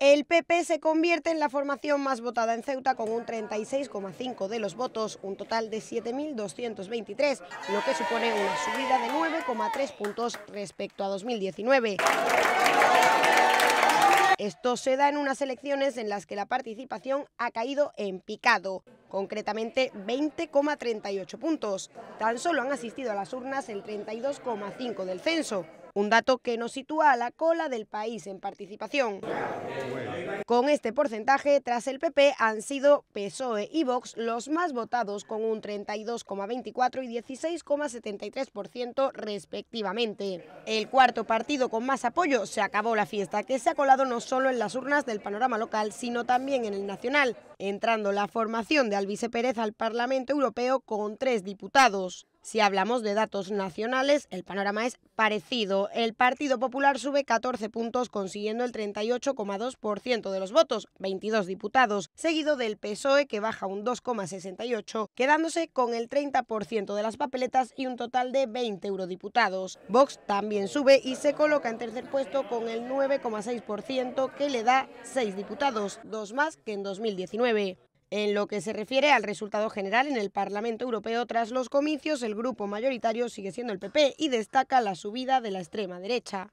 El PP se convierte en la formación más votada en Ceuta con un 36,5 de los votos, un total de 7.223, lo que supone una subida de 9,3 puntos respecto a 2019. Esto se da en unas elecciones en las que la participación ha caído en picado, concretamente 20,38 puntos. Tan solo han asistido a las urnas el 32,5 del censo, un dato que nos sitúa a la cola del país en participación. Con este porcentaje, tras el PP, han sido PSOE y Vox los más votados con un 32,24 y 16,73% respectivamente. El cuarto partido con más apoyo se acabó la fiesta, que se ha colado no solo en las urnas del panorama local, sino también en el nacional, entrando la formación de Alvise Pérez al Parlamento Europeo con tres diputados. Si hablamos de datos nacionales, el panorama es parecido. El Partido Popular sube 14 puntos consiguiendo el 38,2% de los votos, 22 diputados, seguido del PSOE que baja un 2,68, quedándose con el 30% de las papeletas y un total de 20 eurodiputados. Vox también sube y se coloca en tercer puesto con el 9,6% que le da 6 diputados, dos más que en 2019. En lo que se refiere al resultado general en el Parlamento Europeo tras los comicios, el grupo mayoritario sigue siendo el PP y destaca la subida de la extrema derecha.